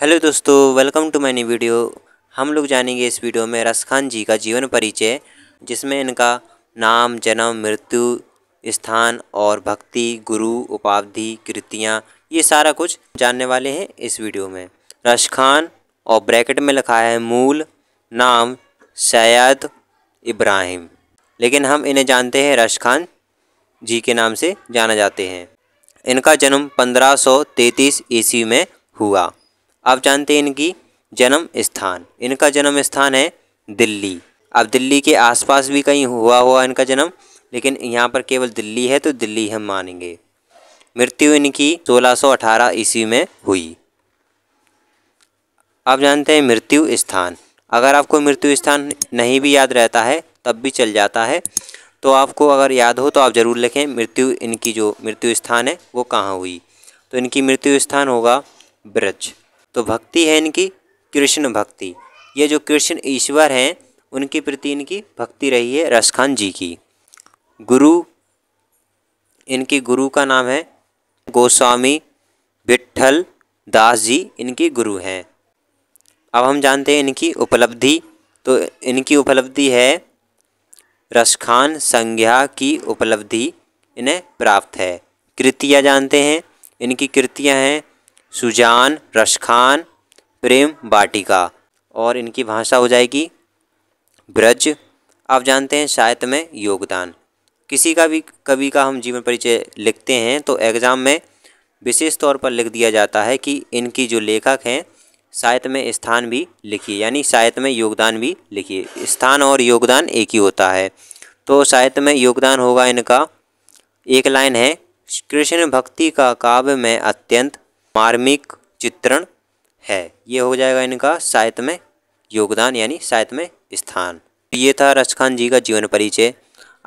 hello दोस्तों welcome to many video हम लोग जानेंगे इस वीडियो में रसखान जी का जीवन परिचय जिसमें इनका नाम जन्म मृत्यु स्थान और भक्ति गुरु उपाधि कृतियाँ ये सारा कुछ जानने वाले हैं इस वीडियो में खान और ब्रैकेट में लिखा है मूल नाम सैद इब्राहिम लेकिन हम इन्हें जानते हैं खान जी के नाम से जाना जाते हैं इनका जन्म 1533 ईस्वी में हुआ आप जानते हैं इनकी जन्म स्थान इनका जन्म स्थान है दिल्ली अब दिल्ली के आसपास भी कहीं हुआ हुआ इनका जन्म लेकिन यहाँ पर केवल दिल्ली है तो दिल्ली हम मानेंगे मृत्यु इनकी 1618 ईस्वी में हुई आप जानते हैं मृत्यु स्थान अगर आपको मृत्यु स्थान नहीं भी याद रहता है तब भी चल जाता है तो आपको अगर याद हो तो आप ज़रूर लिखें मृत्यु इनकी जो मृत्यु स्थान है वो कहाँ हुई तो इनकी मृत्यु स्थान होगा ब्रज तो भक्ति है इनकी कृष्ण भक्ति ये जो कृष्ण ईश्वर हैं उनके प्रति इनकी भक्ति रही है रसखान जी की गुरु इनके गुरु का नाम है गोस्वामी विट्ठल दास जी इनके गुरु हैं अब हम जानते हैं इनकी उपलब्धि तो इनकी उपलब्धि है रसखान संज्ञा की उपलब्धि इन्हें प्राप्त है कृतियाँ जानते हैं इनकी कृतियाँ हैं सुजान रशखान प्रेम बाटिका और इनकी भाषा हो जाएगी ब्रज आप जानते हैं साहित्य में योगदान किसी का भी कवि का हम जीवन परिचय लिखते हैं तो एग्ज़ाम में विशेष तौर पर लिख दिया जाता है कि इनकी जो लेखक हैं साहित्य में स्थान भी लिखिए यानी साहित्य में योगदान भी लिखिए स्थान और योगदान एक ही होता है तो साहित्य में योगदान होगा इनका एक लाइन है कृष्ण भक्ति का काव्य में अत्यंत मार्मिक चित्रण है ये हो जाएगा इनका साहित्य में योगदान यानी साहित्य में स्थान ये था रसखान जी का जीवन परिचय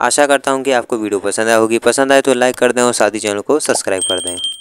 आशा करता हूँ कि आपको वीडियो पसंद आए होगी पसंद आए तो लाइक कर दें और साथ ही चैनल को सब्सक्राइब कर दें